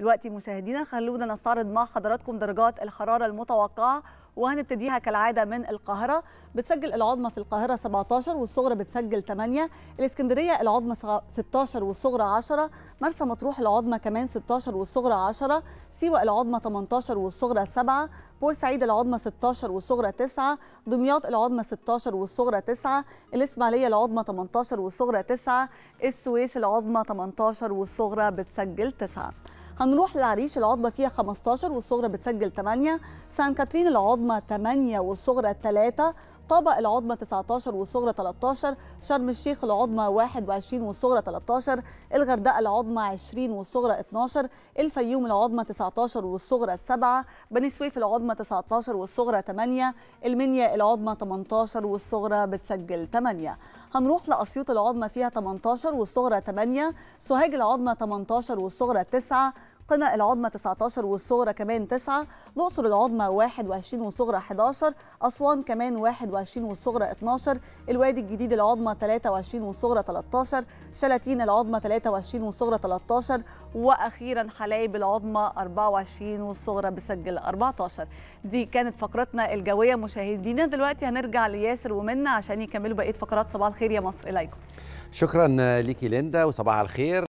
دلوقتي مشاهدينا خلونا نستعرض مع حضراتكم درجات الحراره المتوقعه وهنبتديها كالعاده من القاهره بتسجل العظمى في القاهره 17 والصغرى بتسجل 8 الاسكندريه العظمى 16 والصغرى 10 مرسى مطروح العظمى كمان 16 والصغرى 10 سيوة العظمى 18 والصغرى 7 بورسعيد العظمى 16 والصغرى 9 دمياط العظمى 16 والصغرى 9 الإسماعيلية العظمى 18 والصغرى 9 السويس العظمى 18 والصغرى بتسجل 9 هنروح لعريش العظمى فيها 15 والصغرى بتسجل 8 سان كاترين العظمى 8 والصغرى 3 طابة العظمى 19 والصغرى 13 شرم الشيخ العظمى 21 والصغرى 13 الغردقه العظمى 20 والصغرى 12 الفيوم العظمى 19 والصغرى 7 بني سويف العظمى 19 والصغرى 8 المنيا العظمى 18 والصغرى بتسجل 8 هنروح لاسيوط العظمى فيها 18 والصغرى 8 سوهاج العظمى 18 والصغرى 9 قنا العظمى 19 والصغرى كمان 9 الأقصر العظمى 21 والصغرى 11 أسوان كمان 21 والصغرى 12 الوادي الجديد العظمى 23 والصغرى 13 شلاتين العظمى 23 والصغرى 13 وأخيرا حلايب العظمى 24 والصغرى بسجل 14 دي كانت فقرتنا الجوية مشاهدينا دلوقتي هنرجع لياسر ومنا عشان يكملوا بقية فقرات صباح الخير يا مصر إليكم شكرا ليكي ليندا وصباح الخير